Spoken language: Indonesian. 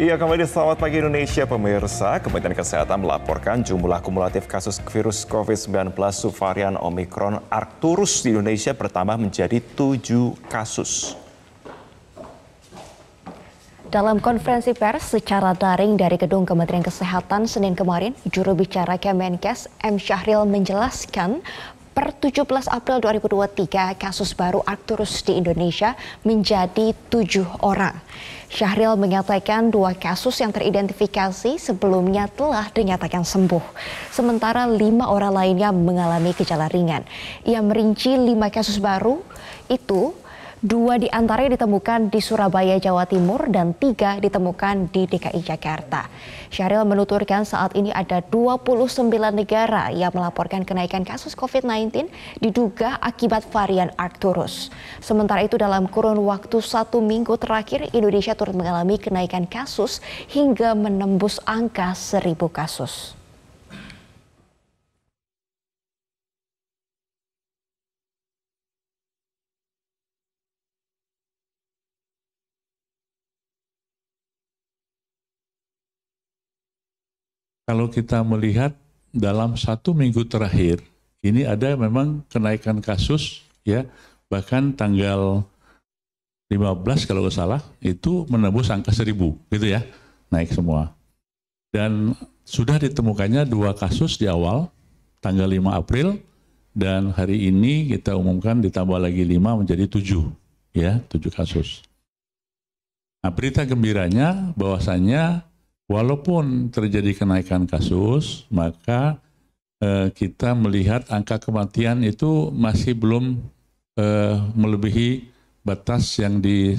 Iya, kembali di Selamat Pagi Indonesia, pemirsa. Kementerian Kesehatan melaporkan jumlah kumulatif kasus virus COVID-19 subvarian Omikron Arcturus di Indonesia bertambah menjadi 7 kasus. Dalam konferensi pers secara daring dari Gedung Kementerian Kesehatan Senin kemarin, juru bicara Kemenkes M. Syahril menjelaskan Per 17 April 2023, kasus baru Arcturus di Indonesia menjadi tujuh orang. Syahril menyatakan dua kasus yang teridentifikasi sebelumnya telah dinyatakan sembuh. Sementara lima orang lainnya mengalami gejala ringan. Ia merinci lima kasus baru itu Dua di antaranya ditemukan di Surabaya, Jawa Timur dan tiga ditemukan di DKI Jakarta. Syahril menuturkan saat ini ada 29 negara yang melaporkan kenaikan kasus COVID-19 diduga akibat varian Arcturus. Sementara itu dalam kurun waktu satu minggu terakhir Indonesia turut mengalami kenaikan kasus hingga menembus angka seribu kasus. kalau kita melihat dalam satu minggu terakhir ini ada memang kenaikan kasus ya bahkan tanggal 15 kalau nggak salah itu menembus angka 1000 gitu ya naik semua dan sudah ditemukannya dua kasus di awal tanggal 5 April dan hari ini kita umumkan ditambah lagi 5 menjadi 7 ya 7 kasus nah berita gembiranya bahwasannya Walaupun terjadi kenaikan kasus, maka eh, kita melihat angka kematian itu masih belum eh, melebihi batas yang di